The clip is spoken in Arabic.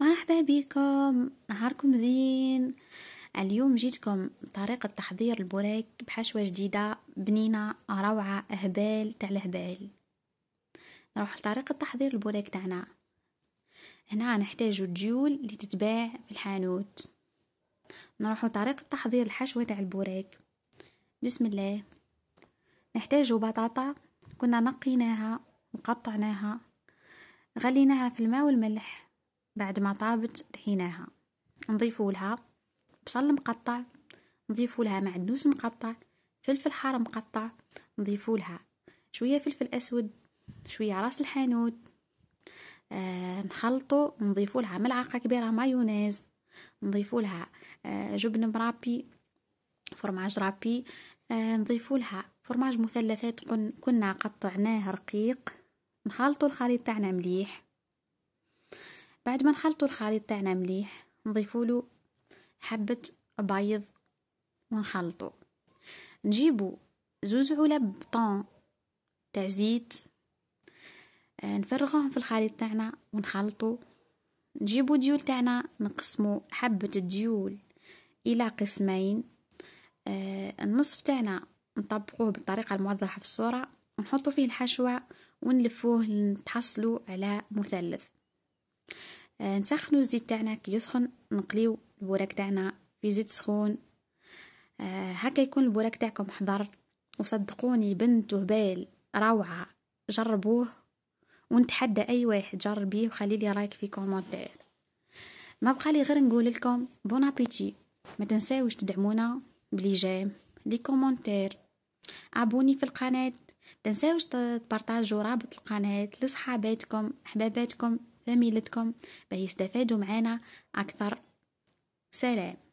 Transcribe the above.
مرحبا بكم نهاركم زين اليوم جيتكم طريقة تحضير البوريك بحشوة جديدة بنينة روعة هبال تاع الهبال نروح لطريقة تحضير البوريك تاعنا هنا نحتاج الديول اللي تتباع في الحانوت نروح لطريقة تحضير الحشوة تاع البوريك بسم الله نحتاج بطاطا كنا نقيناها وقطعناها غليناها في الماء والملح بعد ما طابت رحيناها نضيفوا لها بصل مقطع نضيفوا لها معدنوس مقطع فلفل حار مقطع نضيفوا لها شويه فلفل اسود شويه راس الحانوت آه نخلطو نضيفوا لها ملعقه كبيره مايونيز نضيفوا لها آه جبن مرابي فرماج رابي آه نضيفوا لها فرماج مثلثات كنا قطعناه رقيق نخلطوا الخليط تاعنا مليح بعد ما نخلطو الخليط تاعنا مليح نضيفولو حبة بيض ونخلطوا نجيبو زوز علب طون تاع زيت آه، نفرغوهم في الخليط تاعنا ونخلطوا نجيبو ديول تاعنا نقسمو حبة الديول الى قسمين آه، النصف تاعنا نطبقوه بالطريقة الموضحة في الصورة نحطوا فيه الحشوة ونلفوه لنتحصلوا على مثلث نسخنو الزيت تاعنا كي يسخن نقليو البوراك تاعنا في زيت سخون آه، هكا يكون البوراك تاعكم حضر وصدقوني بنت وهبال روعة جربوه ونتحدى اي واحد جربيه وخليلي رايك في كومنتير ما بقالي غير نقول لكم بون ابيتي ما تنساوش تدعمونا بلي جيم لي كومنتير ابوني في القناه تنساوش تبارطاجوا رابط القناه لصحاباتكم احباباتكم فاميلتكم باش يستفادوا معانا أكثر سلام